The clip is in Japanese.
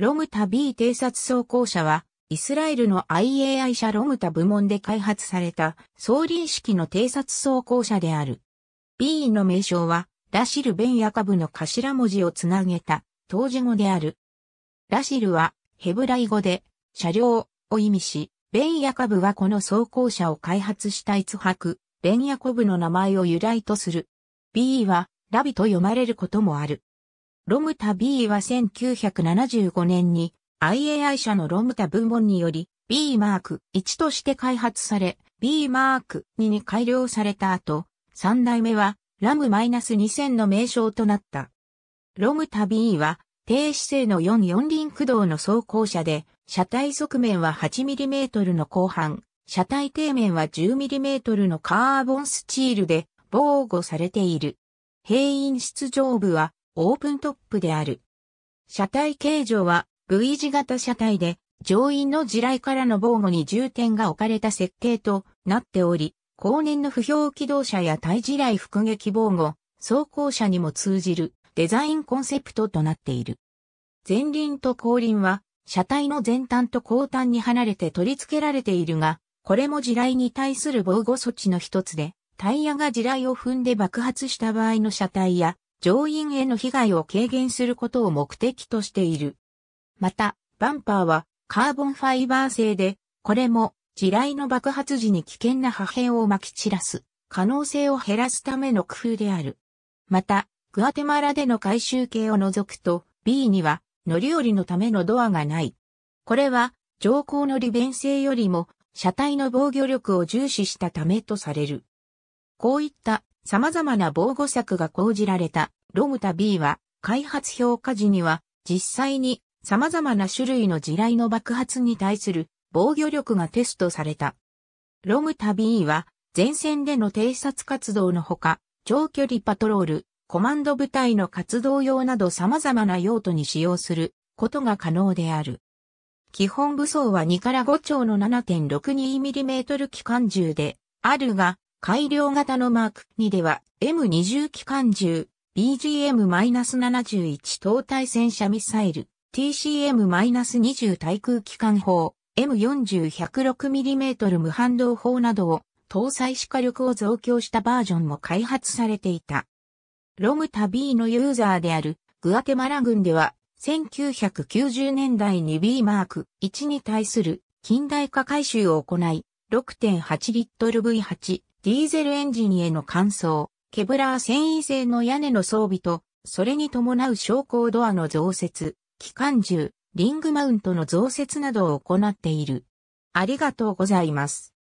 ロムタ B 偵察装甲車は、イスラエルの IAI 社ロムタ部門で開発された、総輪式の偵察装甲車である。B の名称は、ラシル・ベン・ヤカブの頭文字をつなげた、当時語である。ラシルは、ヘブライ語で、車両を意味し、ベン・ヤカブはこの装甲車を開発したイツハク、ベン・ヤコブの名前を由来とする。B は、ラビと読まれることもある。ロムタ B は1975年に IAI 社のロムタ分本により B マーク1として開発され B マーク2に改良された後、3代目はラム -2000 の名称となった。ロムタ B は低姿勢の4四輪駆動の走行車で、車体側面は 8mm の後半、車体底面は 10mm のカーボンスチールで防護されている。閉因室上部はオープントップである。車体形状は V 字型車体で、乗員の地雷からの防護に重点が置かれた設計となっており、後年の不評機動車や対地雷復撃防護、走行車にも通じるデザインコンセプトとなっている。前輪と後輪は、車体の前端と後端に離れて取り付けられているが、これも地雷に対する防護措置の一つで、タイヤが地雷を踏んで爆発した場合の車体や、乗員への被害を軽減することを目的としている。また、バンパーはカーボンファイバー製で、これも地雷の爆発時に危険な破片を撒き散らす可能性を減らすための工夫である。また、グアテマラでの回収系を除くと B には乗り降りのためのドアがない。これは乗降の利便性よりも車体の防御力を重視したためとされる。こういった様々な防護策が講じられたロムタ B は開発評価時には実際に様々な種類の地雷の爆発に対する防御力がテストされた。ロムタ B は前線での偵察活動のほか長距離パトロール、コマンド部隊の活動用など様々な用途に使用することが可能である。基本武装は2から5丁の 7.62mm 機関銃であるが、改良型のマーク2では M20 機関銃、BGM-71 等対戦車ミサイル、TCM-20 対空機関砲、M40-106mm 無反動砲などを搭載し火力を増強したバージョンも開発されていた。ロムタ B のユーザーであるグアテマラ軍では1990年代に B マーク1に対する近代化改修を行い6.8リットル V8 ディーゼルエンジンへの換装、ケブラー繊維製の屋根の装備と、それに伴う昇降ドアの増設、機関銃、リングマウントの増設などを行っている。ありがとうございます。